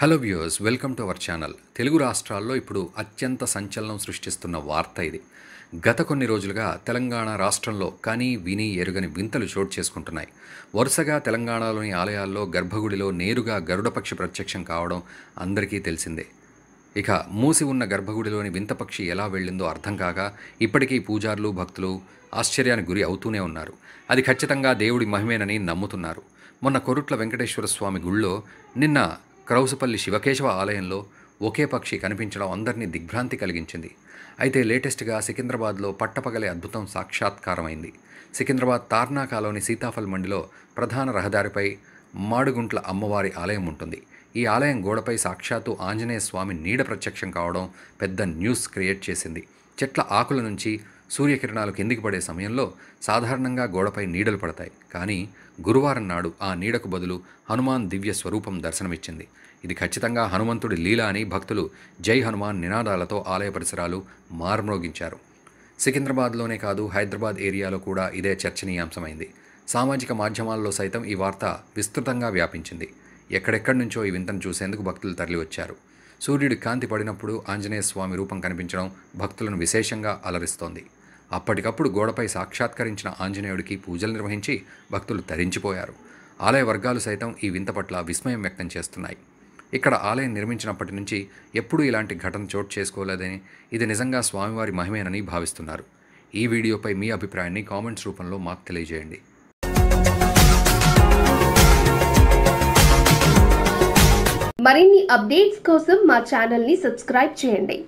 hello viewers welcome to our channel Telugu రాష్ట్రాల్లో ఇప్పుడు అత్యంత సంచలనం సృష్టిస్తున్న వార్త ఇది గత కొన్ని రోజులుగా తెలంగాణ రాష్ట్రంలో కానీ విని ఎరుగని వింతలు చోటు చేసుకుంటున్నాయి వరుసగా తెలంగాణలోని ఆలయాల్లో గర్భగుడిలో నేరుగా గరుడపక్షి ప్రత్యక్షం కావడం అందరికీ తెలిసిందే ఇక మూసి ఉన్న గర్భగుడిలోని వింతపక్షి ఎలా వెళ్ళిందో అర్థం కాక ఇప్పటికీ పూజార్లు భక్తులు ఆశ్చర్యానికి గురి అవుతూనే ఉన్నారు అది ఖచ్చితంగా దేవుడి మహిమేనని నమ్ముతున్నారు మొన్న కొరుట్ల వెంకటేశ్వర స్వామి గుళ్ళో నిన్న క్రౌసుపల్లి శివకేశవ ఆలయంలో ఒకే పక్షి కనిపించడం అందరినీ దిగ్భ్రాంతి కలిగించింది అయితే లేటెస్ట్గా సికింద్రాబాద్లో పట్టపగలే అద్భుతం సాక్షాత్కారమైంది సికింద్రాబాద్ తార్నాకాలోని సీతాఫల్ మండిలో ప్రధాన రహదారిపై మాడుగుంట్ల అమ్మవారి ఆలయం ఉంటుంది ఈ ఆలయం గోడపై సాక్షాత్తు ఆంజనేయ స్వామి నీడ ప్రత్యక్షం కావడం పెద్ద న్యూస్ క్రియేట్ చేసింది చెట్ల ఆకుల నుంచి సూర్యకిరణాలు కిందికి పడే సమయంలో సాధారణంగా గోడపై నీడలు పడతాయి కానీ గురువారం నాడు ఆ నీడకు బదులు హనుమాన్ దివ్య స్వరూపం దర్శనమిచ్చింది ఇది ఖచ్చితంగా హనుమంతుడి లీల అని భక్తులు జై హనుమాన్ నినాదాలతో ఆలయ పరిసరాలు మార్మ్రోగించారు సికింద్రాబాద్లోనే కాదు హైదరాబాద్ ఏరియాలో కూడా ఇదే చర్చనీయాంశమైంది సామాజిక మాధ్యమాల్లో సైతం ఈ వార్త విస్తృతంగా వ్యాపించింది ఎక్కడెక్కడి నుంచో ఈ వింతను చూసేందుకు భక్తులు తరలివచ్చారు సూర్యుడి కాంతి పడినప్పుడు ఆంజనేయ స్వామి రూపం కనిపించడం భక్తులను విశేషంగా అలరిస్తోంది అప్పటికప్పుడు గోడపై సాక్షాత్కరించిన ఆంజనేయుడికి పూజలు నిర్వహించి భక్తులు తరించిపోయారు ఆలయ వర్గాలు సైతం ఈ వింత పట్ల విస్మయం వ్యక్తం చేస్తున్నాయి ఇక్కడ ఆలయం నిర్మించినప్పటి నుంచి ఎప్పుడూ ఇలాంటి ఘటన చోటు చేసుకోలేదని ఇది నిజంగా స్వామివారి మహిమేనని భావిస్తున్నారు ఈ వీడియోపై మీ అభిప్రాయాన్ని కామెంట్స్ రూపంలో మాకు తెలియజేయండి మరిన్ని అప్డేట్స్ కోసం మా ఛానల్ని సబ్స్క్రైబ్ చేయండి